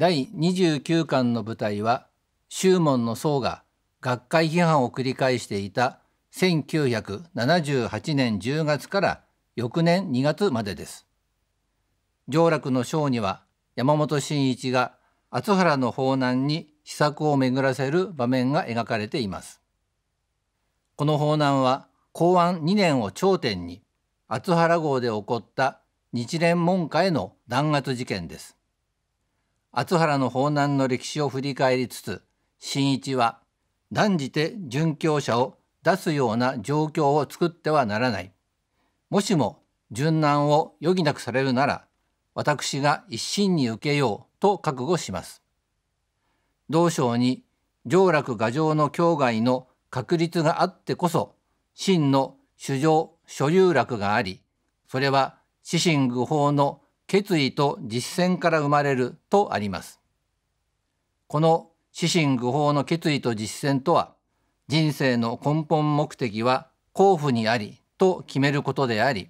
第29巻の舞台は宗門の僧が学会批判を繰り返していた1978年10月から翌年2月までです。上洛の章には山本真一が厚原の法難に秘策を巡らせる場面が描かれています。この法難は公安2年を頂点に厚原号で起こった日蓮門下への弾圧事件です。厚原の法難の歴史を振り返りつつ新一は断じて殉教者を出すような状況を作ってはならないもしも殉難を余儀なくされるなら私が一心に受けようと覚悟します同省に上洛牙城の境外の確立があってこそ真の主上所有落がありそれは四神愚法の決意と実践から生まれるとあります。この指神愚法の決意と実践とは人生の根本目的は幸福にありと決めることであり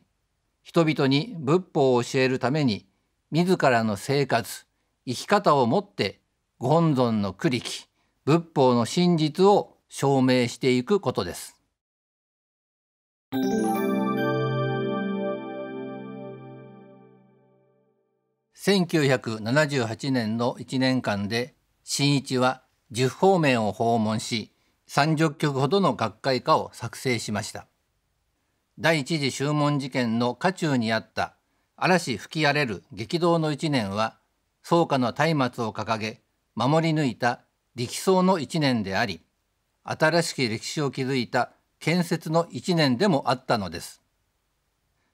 人々に仏法を教えるために自らの生活生き方をもってご本尊の苦力仏法の真実を証明していくことです。1978年の1年間で新一は10方面を訪問し30曲ほどの学会歌を作成しました第一次宗門事件の渦中にあった嵐吹き荒れる激動の1年は創価の松明を掲げ守り抜いた力走の1年であり新しき歴史を築いた建設の1年でもあったのです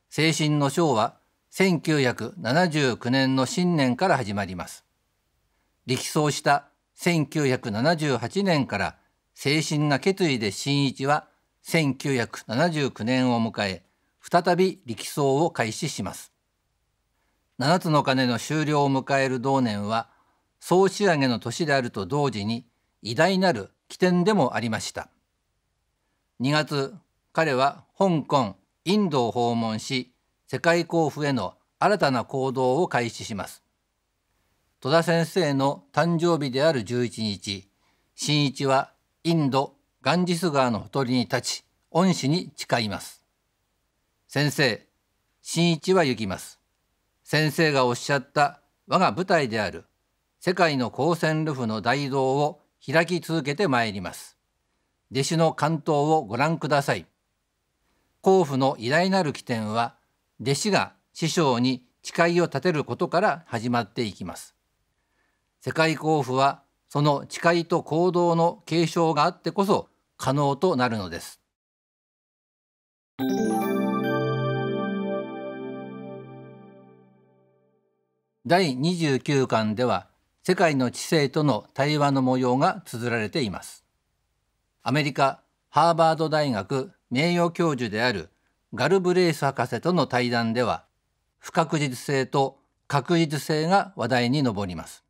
精神の章は1979年の新年から始まります。力走した1978年から精神な決意で新一は1979年を迎え、再び力走を開始します。七つの鐘の終了を迎える同年は、総仕上げの年であると同時に偉大なる起点でもありました。2月、彼は香港、インドを訪問し、世界交付への新たな行動を開始します。戸田先生の誕生日である11日、新一はインド・ガンジス川のほとりに立ち、恩師に誓います。先生、新一は行きます。先生がおっしゃった我が舞台である世界の高専ルフの大道を開き続けてまいります。弟子の関東をご覧ください。甲府の偉大なる起点は弟子が師匠に誓いを立てることから始まっていきます。世界交付はその誓いと行動の継承があってこそ可能となるのです。第29巻では世界の知性との対話の模様が綴られています。アメリカ・ハーバード大学名誉教授であるガルブレイス博士との対談では不確実性と確実性が話題に上ります。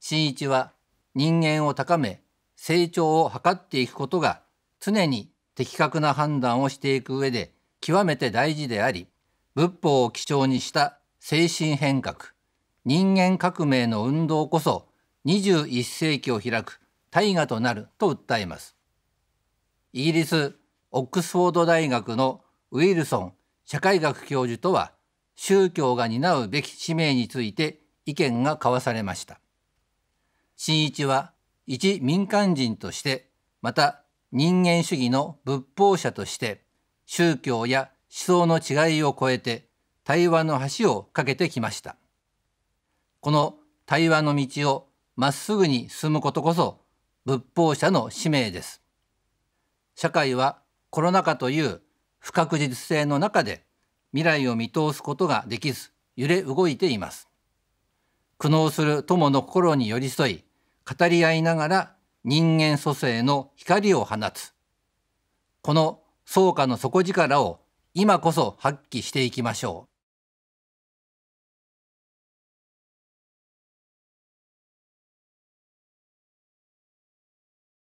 新一は人間を高め成長を図っていくことが常に的確な判断をしていく上で極めて大事であり仏法を基調にした精神変革人間革命の運動こそ21世紀を開く大河となると訴えますイギリスオックスフォード大学のウィルソン社会学教授とは宗教が担うべき使命について意見が交わされました。新一は一民間人としてまた人間主義の仏法者として宗教や思想の違いを超えて対話の橋を架けてきました。この対話の道をまっすぐに進むことこそ仏法者の使命です。社会はコロナ禍という不確実性の中で未来を見通すことができず揺れ動いています。苦悩する友の心に寄り添い語り合いながら人間蘇生の光を放つこの創価の底力を今こそ発揮していきましょう。